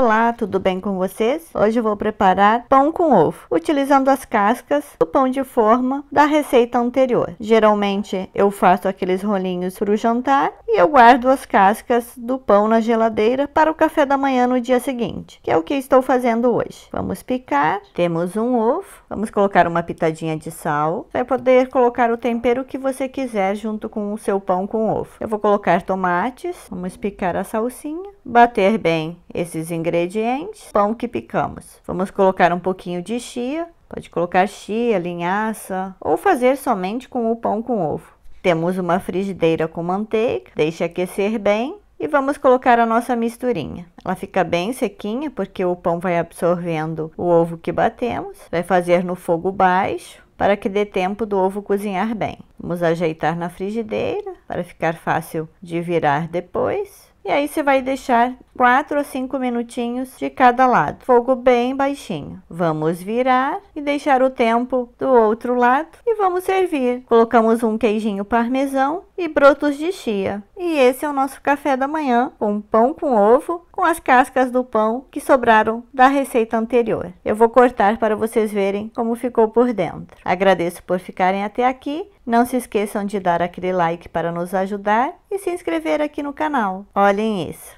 Olá, tudo bem com vocês? Hoje vou preparar pão com ovo, utilizando as cascas do pão de forma da receita anterior. Geralmente eu faço aqueles rolinhos para o jantar eu guardo as cascas do pão na geladeira para o café da manhã no dia seguinte, que é o que estou fazendo hoje. Vamos picar, temos um ovo, vamos colocar uma pitadinha de sal, vai poder colocar o tempero que você quiser junto com o seu pão com ovo. Eu vou colocar tomates, vamos picar a salsinha, bater bem esses ingredientes, pão que picamos. Vamos colocar um pouquinho de chia, pode colocar chia, linhaça, ou fazer somente com o pão com ovo. Temos uma frigideira com manteiga, deixe aquecer bem e vamos colocar a nossa misturinha. Ela fica bem sequinha porque o pão vai absorvendo o ovo que batemos. Vai fazer no fogo baixo para que dê tempo do ovo cozinhar bem. Vamos ajeitar na frigideira para ficar fácil de virar depois. E aí você vai deixar 4 a 5 minutinhos de cada lado. Fogo bem baixinho. Vamos virar e deixar o tempo do outro lado e vamos servir. Colocamos um queijinho parmesão e brotos de chia. E esse é o nosso café da manhã, com pão com ovo, com as cascas do pão que sobraram da receita anterior. Eu vou cortar para vocês verem como ficou por dentro. Agradeço por ficarem até aqui. Não se esqueçam de dar aquele like para nos ajudar e se inscrever aqui no canal. Olhem isso!